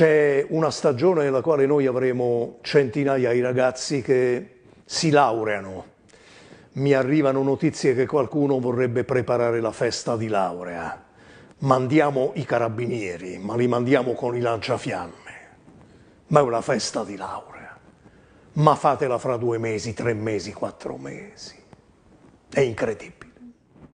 c'è una stagione nella quale noi avremo centinaia di ragazzi che si laureano. Mi arrivano notizie che qualcuno vorrebbe preparare la festa di laurea. Mandiamo i carabinieri, ma li mandiamo con i lanciafiamme. Ma è una festa di laurea. Ma fatela fra due mesi, tre mesi, quattro mesi. È incredibile.